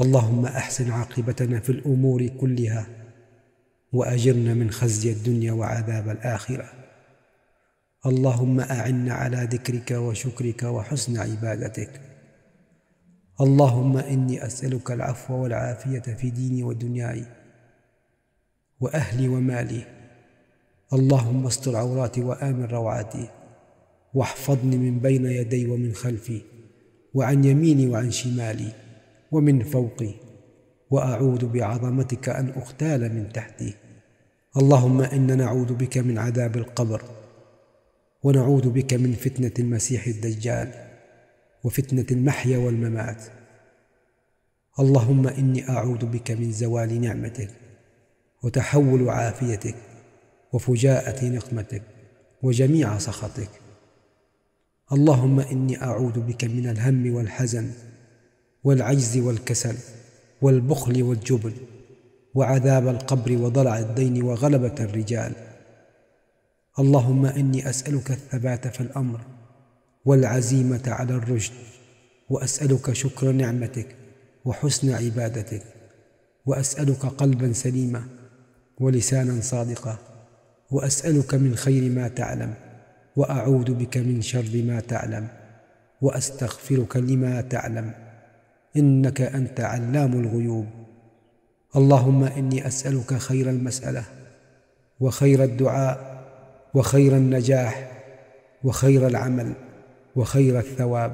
اللهم احسن عاقبتنا في الامور كلها واجرنا من خزي الدنيا وعذاب الاخره اللهم اعنا على ذكرك وشكرك وحسن عبادتك اللهم اني اسالك العفو والعافيه في ديني ودنياي واهلي ومالي اللهم استر عوراتي وامن روعاتي واحفظني من بين يدي ومن خلفي وعن يميني وعن شمالي ومن فوقي واعوذ بعظمتك ان اختال من تحتي اللهم انا نعوذ بك من عذاب القبر ونعوذ بك من فتنه المسيح الدجال وفتنه المحيا والممات اللهم اني اعوذ بك من زوال نعمتك وتحول عافيتك وفجاءه نقمتك وجميع سخطك اللهم اني اعوذ بك من الهم والحزن والعجز والكسل والبخل والجبن وعذاب القبر وضلع الدين وغلبة الرجال اللهم إني أسألك الثبات في الأمر والعزيمة على الرشد وأسألك شكر نعمتك وحسن عبادتك وأسألك قلبا سليما ولسانا صادقا وأسألك من خير ما تعلم وأعوذ بك من شر ما تعلم وأستغفرك لما تعلم انك انت علام الغيوب اللهم اني اسالك خير المساله وخير الدعاء وخير النجاح وخير العمل وخير الثواب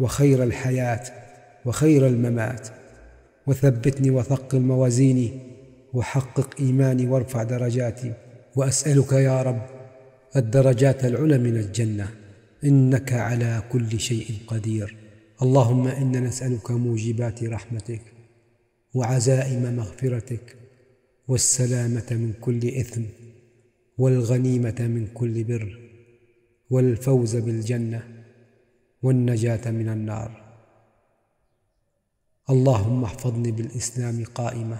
وخير الحياه وخير الممات وثبتني وثقل موازيني وحقق ايماني وارفع درجاتي واسالك يا رب الدرجات العلى من الجنه انك على كل شيء قدير اللهم انا نسالك موجبات رحمتك وعزائم مغفرتك والسلامه من كل اثم والغنيمه من كل بر والفوز بالجنه والنجاه من النار اللهم احفظني بالاسلام قائمه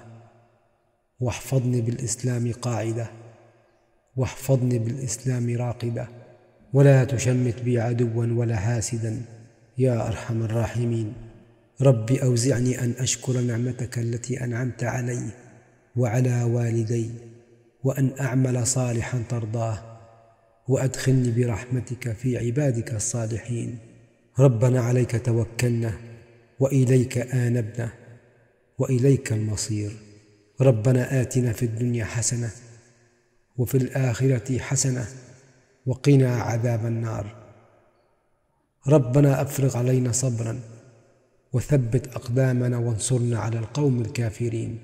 واحفظني بالاسلام قاعده واحفظني بالاسلام راقبه ولا تشمت بي عدوا ولا حاسدا يا أرحم الراحمين رب أوزعني أن أشكر نعمتك التي أنعمت علي وعلى والدي وأن أعمل صالحا ترضاه وأدخلني برحمتك في عبادك الصالحين ربنا عليك توكلنا وإليك آنبنا وإليك المصير ربنا آتنا في الدنيا حسنة وفي الآخرة حسنة وقنا عذاب النار ربنا افرغ علينا صبرا وثبت اقدامنا وانصرنا على القوم الكافرين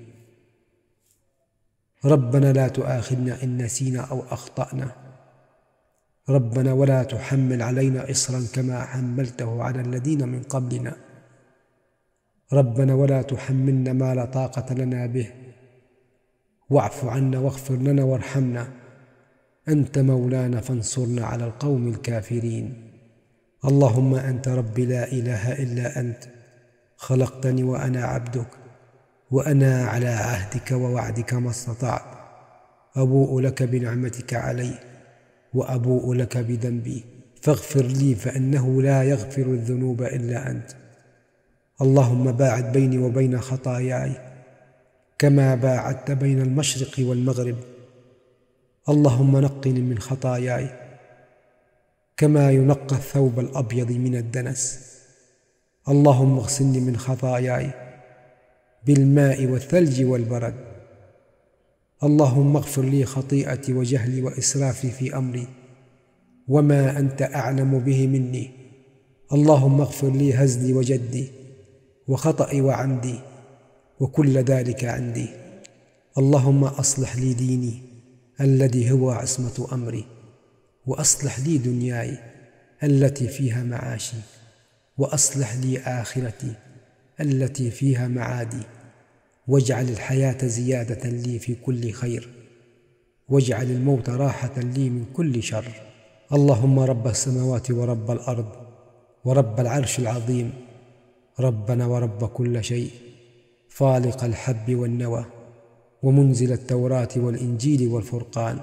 ربنا لا تؤاخذنا ان نسينا او اخطانا ربنا ولا تحمل علينا اصرا كما حملته على الذين من قبلنا ربنا ولا تحملنا ما لا طاقه لنا به واعف عنا واغفر لنا وارحمنا انت مولانا فانصرنا على القوم الكافرين اللهم انت ربي لا اله الا انت خلقتني وانا عبدك وانا على عهدك ووعدك ما استطعت ابوء لك بنعمتك علي وابوء لك بذنبي فاغفر لي فانه لا يغفر الذنوب الا انت اللهم باعد بيني وبين خطاياي كما باعدت بين المشرق والمغرب اللهم نقني من خطاياي كما ينقى الثوب الأبيض من الدنس اللهم اغسلني من خطاياي بالماء والثلج والبرد اللهم اغفر لي خطيئتي وجهلي وإسرافي في أمري وما أنت أعلم به مني اللهم اغفر لي هزلي وجدي وخطئي وعمدي وكل ذلك عندي اللهم أصلح لي ديني الذي هو عصمة أمري واصلح لي دنياي التي فيها معاشي واصلح لي اخرتي التي فيها معادي واجعل الحياه زياده لي في كل خير واجعل الموت راحه لي من كل شر اللهم رب السماوات ورب الارض ورب العرش العظيم ربنا ورب كل شيء فالق الحب والنوى ومنزل التوراه والانجيل والفرقان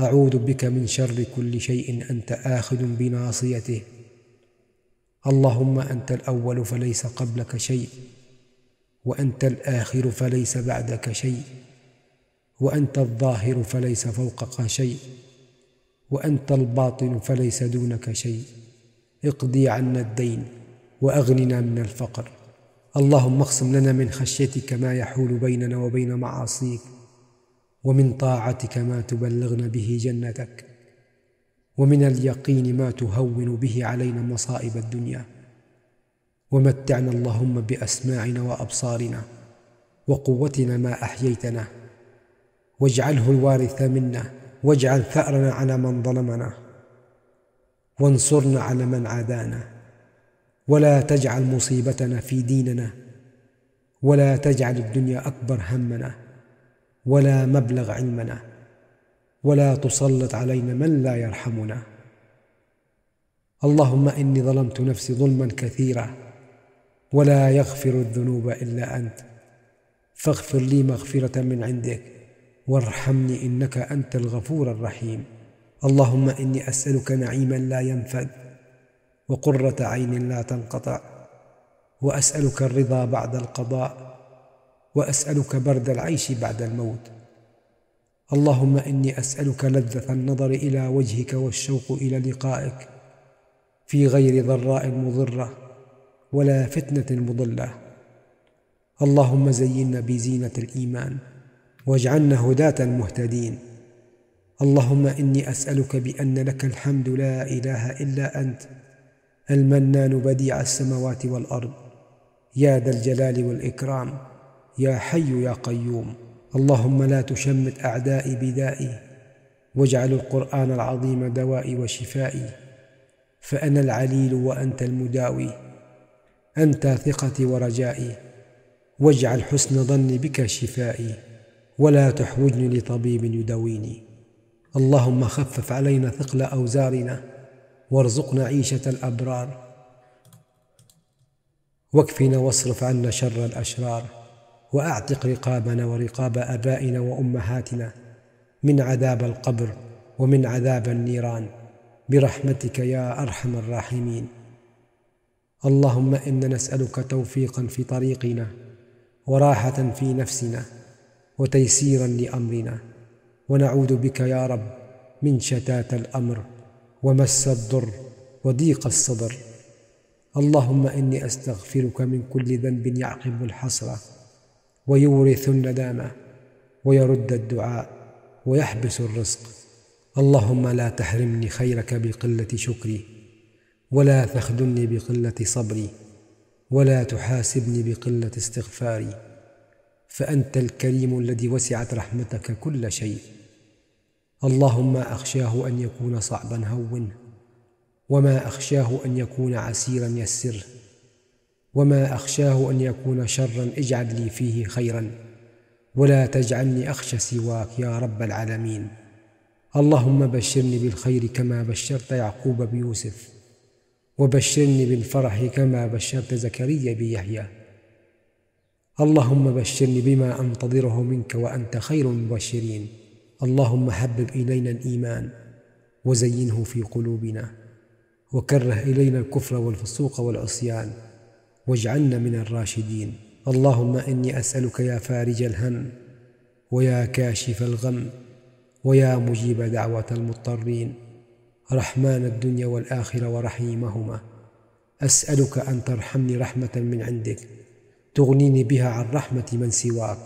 اعوذ بك من شر كل شيء انت اخذ بناصيته اللهم انت الاول فليس قبلك شيء وانت الاخر فليس بعدك شيء وانت الظاهر فليس فوقك شيء وانت الباطن فليس دونك شيء اقضي عنا الدين واغننا من الفقر اللهم اقسم لنا من خشيتك ما يحول بيننا وبين معاصيك ومن طاعتك ما تبلغنا به جنتك ومن اليقين ما تهون به علينا مصائب الدنيا ومتعنا اللهم باسماعنا وابصارنا وقوتنا ما احييتنا واجعله الوارث منا واجعل ثارنا على من ظلمنا وانصرنا على من عادانا ولا تجعل مصيبتنا في ديننا ولا تجعل الدنيا اكبر همنا ولا مبلغ علمنا ولا تسلط علينا من لا يرحمنا اللهم اني ظلمت نفسي ظلما كثيرا ولا يغفر الذنوب الا انت فاغفر لي مغفره من عندك وارحمني انك انت الغفور الرحيم اللهم اني اسالك نعيما لا ينفد وقره عين لا تنقطع واسالك الرضا بعد القضاء واسالك برد العيش بعد الموت اللهم اني اسالك لذه النظر الى وجهك والشوق الى لقائك في غير ضراء مضره ولا فتنه مضله اللهم زينا بزينه الايمان واجعلنا هداه مهتدين اللهم اني اسالك بان لك الحمد لا اله الا انت المنان بديع السماوات والارض يا ذا الجلال والاكرام يا حي يا قيوم اللهم لا تشمت اعدائي بدائي واجعل القران العظيم دوائي وشفائي فانا العليل وانت المداوي انت ثقتي ورجائي واجعل حسن ظني بك شفائي ولا تحوجني لطبيب يداويني اللهم خفف علينا ثقل اوزارنا وارزقنا عيشه الابرار واكفنا واصرف عنا شر الاشرار واعتق رقابنا ورقاب ابائنا وامهاتنا من عذاب القبر ومن عذاب النيران برحمتك يا ارحم الراحمين اللهم انا نسالك توفيقا في طريقنا وراحه في نفسنا وتيسيرا لامرنا ونعوذ بك يا رب من شتات الامر ومس الضر وضيق الصدر اللهم اني استغفرك من كل ذنب يعقب الحسره ويورث الندامة ويرد الدعاء ويحبس الرزق اللهم لا تحرمني خيرك بقلة شكري ولا تخدمني بقلة صبري ولا تحاسبني بقلة استغفاري فأنت الكريم الذي وسعت رحمتك كل شيء اللهم أخشاه أن يكون صعبا هونه وما أخشاه أن يكون عسيرا يسره وما اخشاه ان يكون شرا اجعل لي فيه خيرا ولا تجعلني اخشى سواك يا رب العالمين اللهم بشرني بالخير كما بشرت يعقوب بيوسف وبشرني بالفرح كما بشرت زكريا بيحيى اللهم بشرني بما انتظره منك وانت خير المبشرين اللهم حبب الينا الايمان وزينه في قلوبنا وكره الينا الكفر والفسوق والعصيان واجعلنا من الراشدين اللهم اني اسالك يا فارج الهم ويا كاشف الغم ويا مجيب دعوه المضطرين رحمن الدنيا والاخره ورحيمهما اسالك ان ترحمني رحمه من عندك تغنيني بها عن رحمه من سواك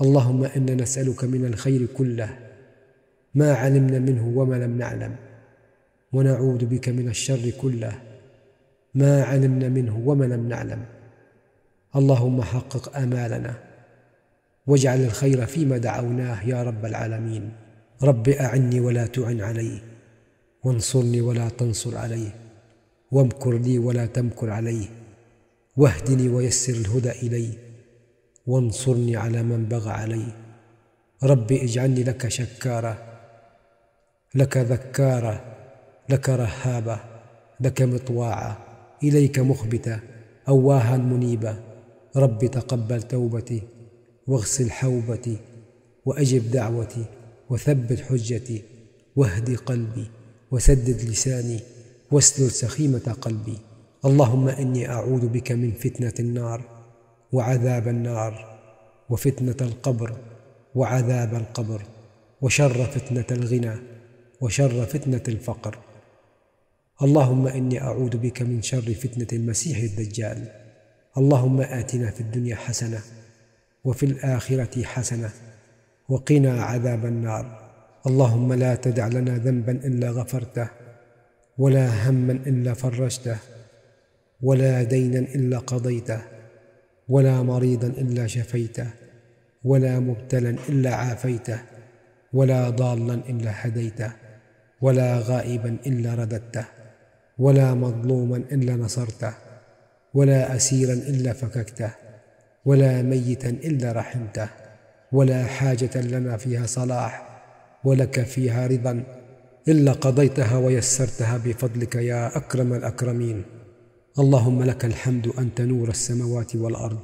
اللهم انا نسالك من الخير كله ما علمنا منه وما لم نعلم ونعوذ بك من الشر كله ما علمنا منه وما لم نعلم اللهم حقق امالنا واجعل الخير فيما دعوناه يا رب العالمين رب اعني ولا تعن علي وانصرني ولا تنصر عليه وامكر لي ولا تمكر عليه واهدني ويسر الهدى الي وانصرني على من بغى علي رب اجعلني لك شكارا لك ذكارا لك رهابا لك مطواعا اليك مخبتا اواها منيبا رب تقبل توبتي واغسل حوبتي واجب دعوتي وثبت حجتي واهد قلبي وسدد لساني واسلل سخيمه قلبي اللهم اني اعوذ بك من فتنه النار وعذاب النار وفتنه القبر وعذاب القبر وشر فتنه الغنى وشر فتنه الفقر اللهم اني اعوذ بك من شر فتنه المسيح الدجال اللهم اتنا في الدنيا حسنه وفي الاخره حسنه وقنا عذاب النار اللهم لا تدع لنا ذنبا الا غفرته ولا هما الا فرجته ولا دينا الا قضيته ولا مريضا الا شفيته ولا مبتلا الا عافيته ولا ضالا الا هديته ولا غائبا الا رددته ولا مظلوما الا نصرته ولا اسيرا الا فككته ولا ميتا الا رحمته ولا حاجه لنا فيها صلاح ولك فيها رضا الا قضيتها ويسرتها بفضلك يا اكرم الاكرمين اللهم لك الحمد انت نور السماوات والارض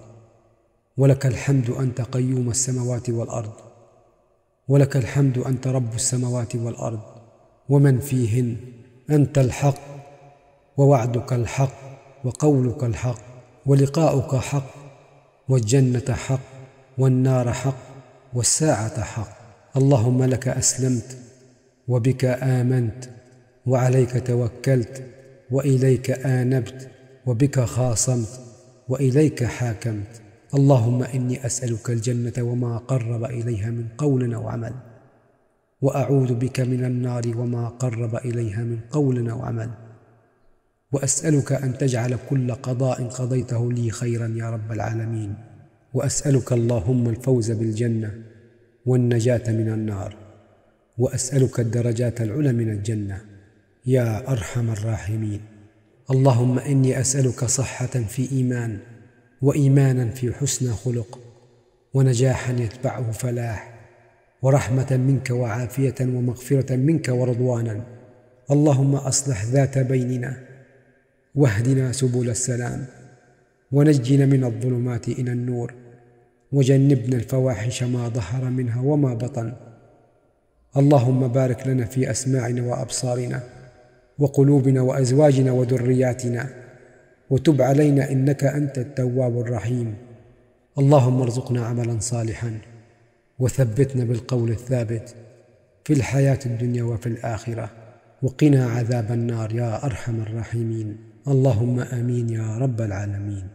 ولك الحمد انت قيوم السماوات والارض ولك الحمد انت رب السماوات والارض ومن فيهن انت الحق ووعدك الحق وقولك الحق ولقاؤك حق والجنه حق والنار حق والساعه حق اللهم لك اسلمت وبك امنت وعليك توكلت واليك انبت وبك خاصمت واليك حاكمت اللهم اني اسالك الجنه وما قرب اليها من قول او عمل واعوذ بك من النار وما قرب اليها من قول او عمل واسالك ان تجعل كل قضاء قضيته لي خيرا يا رب العالمين واسالك اللهم الفوز بالجنه والنجاه من النار واسالك الدرجات العلى من الجنه يا ارحم الراحمين اللهم اني اسالك صحه في ايمان وايمانا في حسن خلق ونجاحا يتبعه فلاح ورحمه منك وعافيه ومغفره منك ورضوانا اللهم اصلح ذات بيننا واهدنا سبل السلام ونجنا من الظلمات الى النور وجنبنا الفواحش ما ظهر منها وما بطن اللهم بارك لنا في اسماعنا وابصارنا وقلوبنا وازواجنا وذرياتنا وتب علينا انك انت التواب الرحيم اللهم ارزقنا عملا صالحا وثبتنا بالقول الثابت في الحياه الدنيا وفي الاخره وقنا عذاب النار يا ارحم الراحمين اللهم امين يا رب العالمين